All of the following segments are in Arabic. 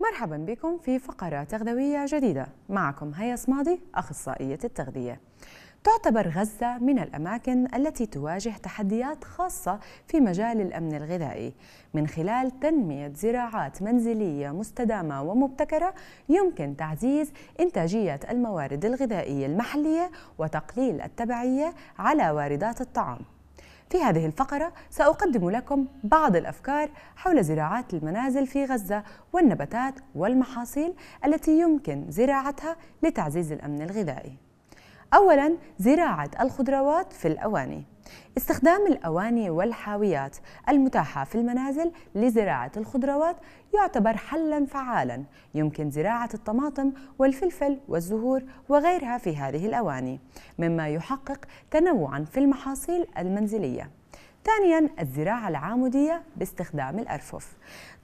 مرحبا بكم في فقرة تغذوية جديدة معكم هيا صمادي أخصائية التغذية تعتبر غزة من الأماكن التي تواجه تحديات خاصة في مجال الأمن الغذائي من خلال تنمية زراعات منزلية مستدامة ومبتكرة يمكن تعزيز إنتاجية الموارد الغذائية المحلية وتقليل التبعية على واردات الطعام في هذه الفقرة سأقدم لكم بعض الأفكار حول زراعات المنازل في غزة والنباتات والمحاصيل التي يمكن زراعتها لتعزيز الأمن الغذائي أولا زراعة الخضروات في الأواني استخدام الأواني والحاويات المتاحة في المنازل لزراعة الخضروات يعتبر حلا فعالا يمكن زراعة الطماطم والفلفل والزهور وغيرها في هذه الأواني مما يحقق تنوعا في المحاصيل المنزلية ثانيا الزراعة العامودية باستخدام الأرفف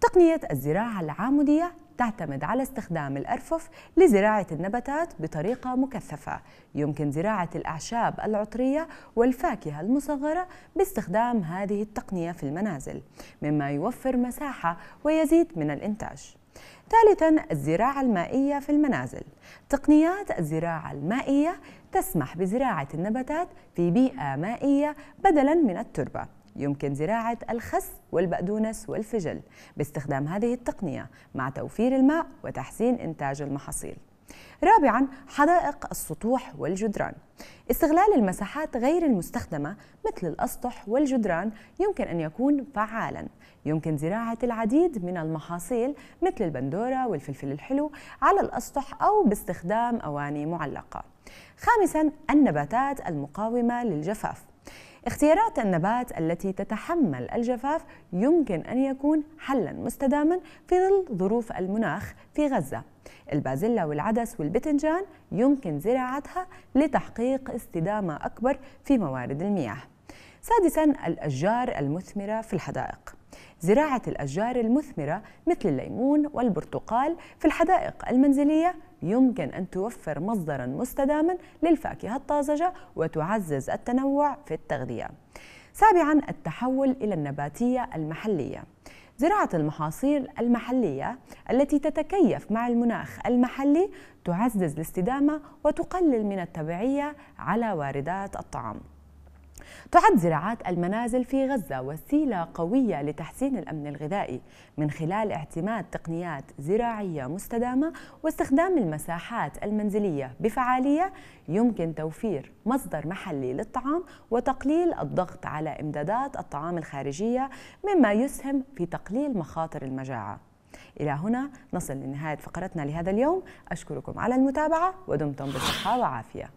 تقنية الزراعة العامودية تعتمد على استخدام الأرفف لزراعة النباتات بطريقة مكثفة يمكن زراعة الأعشاب العطرية والفاكهة المصغرة باستخدام هذه التقنية في المنازل مما يوفر مساحة ويزيد من الإنتاج ثالثا الزراعة المائية في المنازل تقنيات الزراعة المائية تسمح بزراعة النباتات في بيئة مائية بدلا من التربة يمكن زراعة الخس والبقدونس والفجل باستخدام هذه التقنية مع توفير الماء وتحسين إنتاج المحاصيل رابعا حدائق السطوح والجدران استغلال المساحات غير المستخدمة مثل الأسطح والجدران يمكن أن يكون فعالا يمكن زراعة العديد من المحاصيل مثل البندورة والفلفل الحلو على الأسطح أو باستخدام أواني معلقة خامسا النباتات المقاومة للجفاف اختيارات النبات التي تتحمل الجفاف يمكن أن يكون حلا مستداما في ظل ظروف المناخ في غزة البازيلا والعدس والبتنجان يمكن زراعتها لتحقيق استدامة أكبر في موارد المياه سادسا الأشجار المثمرة في الحدائق زراعة الأشجار المثمرة مثل الليمون والبرتقال في الحدائق المنزلية يمكن أن توفر مصدرا مستداما للفاكهة الطازجة وتعزز التنوع في التغذية. سابعا التحول إلى النباتية المحلية. زراعة المحاصيل المحلية التي تتكيف مع المناخ المحلي تعزز الاستدامة وتقلل من التبعية على واردات الطعام. تعد زراعات المنازل في غزة وسيلة قوية لتحسين الأمن الغذائي من خلال اعتماد تقنيات زراعية مستدامة واستخدام المساحات المنزلية بفعالية يمكن توفير مصدر محلي للطعام وتقليل الضغط على إمدادات الطعام الخارجية مما يسهم في تقليل مخاطر المجاعة إلى هنا نصل لنهاية فقرتنا لهذا اليوم أشكركم على المتابعة ودمتم بصحة وعافية